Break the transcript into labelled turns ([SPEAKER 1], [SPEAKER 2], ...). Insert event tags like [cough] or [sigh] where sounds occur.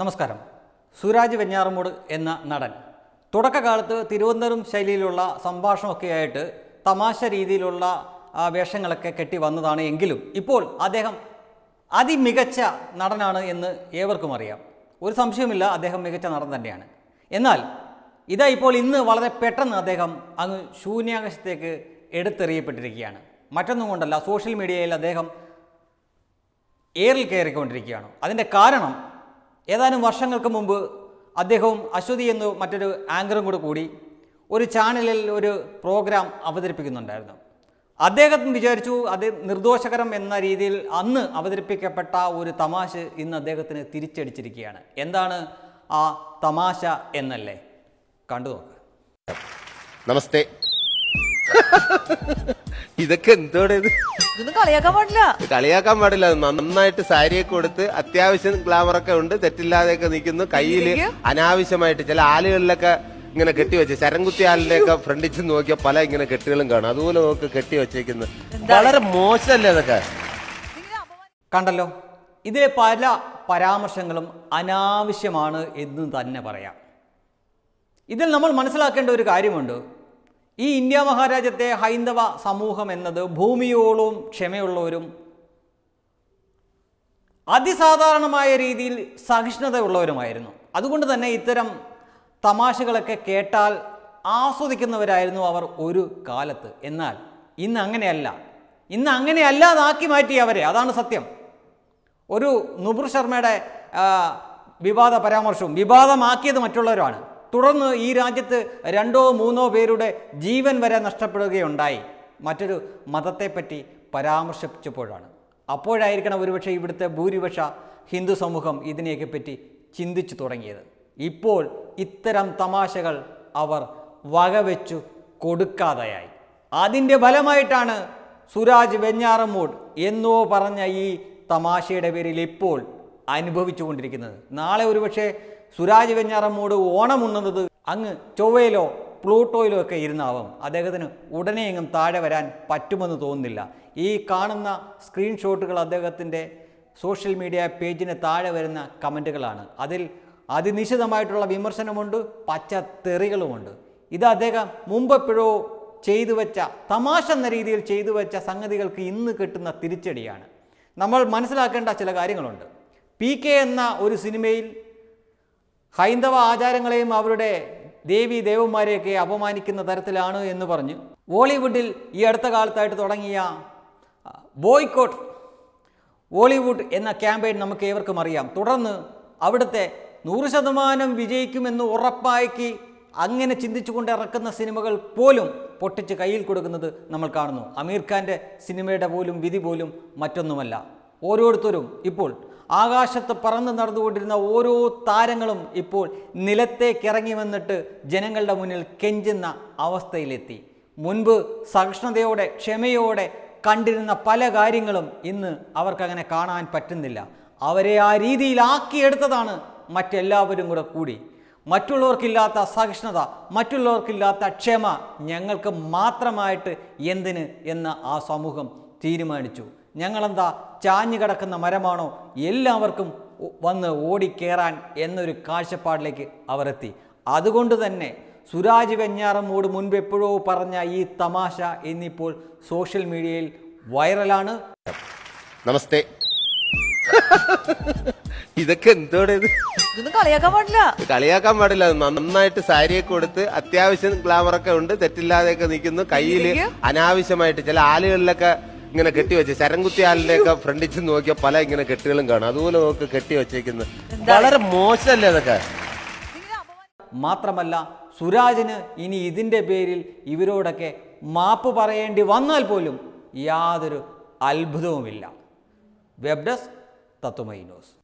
[SPEAKER 1] നമസ്കാരം സുരാജ് വെഞ്ഞാറമൂട് എന്ന നടൻ തുടക്കകാലത്ത് തിരുവനന്തപുരം ശൈലിയിലുള്ള സംഭാഷണമൊക്കെയായിട്ട് തമാശ രീതിയിലുള്ള വേഷങ്ങളൊക്കെ കെട്ടി വന്നതാണ് എങ്കിലും ഇപ്പോൾ അദ്ദേഹം അതിമികച്ച നടനാണ് എന്ന് ഏവർക്കും അറിയാം ഒരു സംശയമില്ല അദ്ദേഹം മികച്ച നടൻ തന്നെയാണ് എന്നാൽ ഇതാ ഇപ്പോൾ ഇന്ന് വളരെ പെട്ടെന്ന് അദ്ദേഹം അങ്ങ് ശൂന്യാകാശത്തേക്ക് എടുത്തെറിയപ്പെട്ടിരിക്കുകയാണ് മറ്റൊന്നും കൊണ്ടല്ല സോഷ്യൽ മീഡിയയിൽ അദ്ദേഹം എയറിൽ കയറിക്കൊണ്ടിരിക്കുകയാണ് അതിൻ്റെ കാരണം ഏതാനും വർഷങ്ങൾക്ക് മുമ്പ് അദ്ദേഹവും അശ്വതി എന്ന് മറ്റൊരു ആങ്കറും കൂടെ കൂടി ഒരു ചാനലിൽ ഒരു പ്രോഗ്രാം അവതരിപ്പിക്കുന്നുണ്ടായിരുന്നു അദ്ദേഹത്തിന് വിചാരിച്ചു അത് നിർദോഷകരം എന്ന രീതിയിൽ അന്ന് അവതരിപ്പിക്കപ്പെട്ട ഒരു തമാശ ഇന്ന് അദ്ദേഹത്തിന് തിരിച്ചടിച്ചിരിക്കുകയാണ് എന്താണ് ആ തമാശ എന്നല്ലേ കണ്ടു നോക്ക്
[SPEAKER 2] നമസ്തേ ഇതൊക്കെ എന്തോടെ
[SPEAKER 1] ഇതൊന്നും കളിയാക്കാൻ പാടില്ല
[SPEAKER 2] കളിയാക്കാൻ പാടില്ല നന്നായിട്ട് സാരിയൊക്കെ കൊടുത്ത് അത്യാവശ്യം ഗ്ലാമറൊക്കെ ഉണ്ട് തെറ്റില്ലാതെ ഒക്കെ നിൽക്കുന്നു കയ്യില് അനാവശ്യമായിട്ട് ചില ആലുകളിലൊക്കെ ഇങ്ങനെ കെട്ടി കെട്ടിവെച്ച് ശരംകുത്തിയാലിന്റെ ഒക്കെ ഫ്രണ്ടിച്ച് നോക്കിയാൽ പല ഇങ്ങനെ കെട്ടുകളും കാണും അതുപോലെ നോക്കി കെട്ടിവെച്ചേക്കുന്നത് വളരെ മോശമല്ലേ അതൊക്കെ
[SPEAKER 1] കണ്ടല്ലോ ഇതിലെ പല പരാമർശങ്ങളും അനാവശ്യമാണ് എന്ന് തന്നെ പറയാം ഇതിൽ നമ്മൾ മനസ്സിലാക്കേണ്ട ഒരു കാര്യമുണ്ട് ഈ ഇന്ത്യ മഹാരാജ്യത്തെ ഹൈന്ദവ സമൂഹം എന്നത് ഭൂമിയോളവും ക്ഷമയുള്ളവരും അതിസാധാരണമായ രീതിയിൽ സഹിഷ്ണുതയുള്ളവരുമായിരുന്നു അതുകൊണ്ട് തന്നെ ഇത്തരം തമാശകളൊക്കെ കേട്ടാൽ ആസ്വദിക്കുന്നവരായിരുന്നു അവർ ഒരു കാലത്ത് എന്നാൽ ഇന്ന് അങ്ങനെയല്ല ഇന്ന് അങ്ങനെയല്ലാതാക്കി മാറ്റി അവരെ അതാണ് സത്യം ഒരു നുബുർ ശർമ്മയുടെ വിവാദ പരാമർശവും വിവാദമാക്കിയത് മറ്റുള്ളവരാണ് തുടർന്ന് ഈ രാജ്യത്ത് രണ്ടോ മൂന്നോ പേരുടെ ജീവൻ വരെ നഷ്ടപ്പെടുകയുണ്ടായി മറ്റൊരു മതത്തെപ്പറ്റി പരാമർശിച്ചപ്പോഴാണ് അപ്പോഴായിരിക്കണം ഒരുപക്ഷെ ഇവിടുത്തെ ഭൂരിപക്ഷ ഹിന്ദു സമൂഹം ഇതിനെയൊക്കെ പറ്റി ചിന്തിച്ചു തുടങ്ങിയത് ഇപ്പോൾ ഇത്തരം തമാശകൾ അവർ വകവെച്ചു കൊടുക്കാതെയായി അതിൻ്റെ ഫലമായിട്ടാണ് സുരാജ് വെഞ്ഞാറമൂട് എന്നോ പറഞ്ഞ ഈ തമാശയുടെ പേരിൽ ഇപ്പോൾ കൊണ്ടിരിക്കുന്നത് നാളെ ഒരുപക്ഷെ സുരാജ് വെഞ്ഞാറമ്മോട് ഓണമുണ്ണുന്നത് അങ്ങ് ചൊവ്വയിലോ പ്ലൂട്ടോയിലോ ഒക്കെ ഇരുന്നാവാം അദ്ദേഹത്തിന് ഉടനെ എങ്ങും താഴെ വരാൻ പറ്റുമെന്ന് തോന്നുന്നില്ല ഈ കാണുന്ന സ്ക്രീൻഷോട്ടുകൾ അദ്ദേഹത്തിൻ്റെ സോഷ്യൽ മീഡിയ പേജിന് താഴെ വരുന്ന കമൻറ്റുകളാണ് അതിൽ അതിനിശിതമായിട്ടുള്ള വിമർശനമുണ്ട് തെറികളുമുണ്ട് ഇത് അദ്ദേഹം മുമ്പെപ്പോഴോ ചെയ്തു വെച്ച തമാശ എന്ന രീതിയിൽ ചെയ്തു വെച്ച സംഗതികൾക്ക് ഇന്ന് കിട്ടുന്ന തിരിച്ചടിയാണ് നമ്മൾ മനസ്സിലാക്കേണ്ട ചില കാര്യങ്ങളുണ്ട് പി കെ എന്ന ഒരു സിനിമയിൽ ഹൈന്ദവ ആചാരങ്ങളെയും അവരുടെ ദേവി ദേവന്മാരെയൊക്കെ അപമാനിക്കുന്ന തരത്തിലാണ് എന്ന് പറഞ്ഞു ബോളിവുഡിൽ ഈ അടുത്ത കാലത്തായിട്ട് തുടങ്ങിയ ബോയ്ക്കോട്ട് ബോളിവുഡ് എന്ന ക്യാമ്പയിൻ നമുക്ക് ഏവർക്കും അറിയാം തുടർന്ന് അവിടുത്തെ നൂറ് ശതമാനം വിജയിക്കുമെന്ന് ഉറപ്പാക്കി അങ്ങനെ ചിന്തിച്ചുകൊണ്ട് ഇറക്കുന്ന സിനിമകൾ പോലും പൊട്ടിച്ച് കയ്യിൽ കൊടുക്കുന്നത് നമ്മൾ കാണുന്നു അമീർ ഖാൻ്റെ സിനിമയുടെ പോലും വിധി പോലും മറ്റൊന്നുമല്ല ഓരോരുത്തരും ഇപ്പോൾ ആകാശത്ത് പറന്ന് നടന്നുകൊണ്ടിരുന്ന ഓരോ താരങ്ങളും ഇപ്പോൾ നിലത്തേക്ക് ഇറങ്ങി വന്നിട്ട് ജനങ്ങളുടെ മുന്നിൽ കെഞ്ചുന്ന അവസ്ഥയിലെത്തി മുൻപ് സഹിഷ്ണുതയോടെ ക്ഷമയോടെ കണ്ടിരുന്ന പല കാര്യങ്ങളും ഇന്ന് അവർക്കങ്ങനെ കാണാൻ പറ്റുന്നില്ല അവരെ ആ രീതിയിലാക്കിയെടുത്തതാണ് മറ്റെല്ലാവരും കൂടെ കൂടി മറ്റുള്ളവർക്കില്ലാത്ത സഹിഷ്ണുത മറ്റുള്ളവർക്കില്ലാത്ത ക്ഷമ ഞങ്ങൾക്ക് മാത്രമായിട്ട് എന്തിന് എന്ന് ആ സമൂഹം തീരുമാനിച്ചു ഞങ്ങളെന്താ ചാഞ്ഞു കിടക്കുന്ന മരമാണോ എല്ലാവർക്കും വന്ന് ഓടിക്കേറാൻ എന്നൊരു കാഴ്ചപ്പാടിലേക്ക് അവർ എത്തി അതുകൊണ്ട് തന്നെ സുരാജ് വെഞ്ഞാറമ്മോട് മുൻപ് എപ്പോഴോ പറഞ്ഞ ഈ തമാശ ഇന്നിപ്പോൾ സോഷ്യൽ മീഡിയയിൽ വൈറലാണ്
[SPEAKER 2] നമസ്തേ [laughs] ഇതൊക്കെ എന്തോടെ
[SPEAKER 1] കളിയാക്കാൻ പാടില്ല
[SPEAKER 2] കളിയാക്കാൻ പാടില്ല നന്നായിട്ട് സാരിയൊക്കെ കൊടുത്ത് അത്യാവശ്യം ഗ്ലാമറൊക്കെ ഉണ്ട് തെറ്റില്ലാതെയൊക്കെ നിൽക്കുന്നു കയ്യിൽ അനാവശ്യമായിട്ട് ചില ആലുകളിലൊക്കെ ഇങ്ങനെ കെട്ടിവെച്ച് വെച്ച ഒക്കെ ഫ്രണ്ടിൽ ഫ്രണ്ടിച്ച് നോക്കിയ പല ഇങ്ങനെ കെട്ടുകളും കാണാം അതുപോലെ നോക്ക് കെട്ടി വെച്ചേക്കുന്നത് വളരെ
[SPEAKER 1] മോശമല്ലേ അതൊക്കെ മാത്രമല്ല സുരാജിന് ഇനി ഇതിൻ്റെ പേരിൽ ഇവരോടൊക്കെ മാപ്പ് പറയേണ്ടി വന്നാൽ പോലും യാതൊരു അത്ഭുതവുമില്ല വെബ് ഡെസ്ക് തത്വമൈ ന്യൂസ്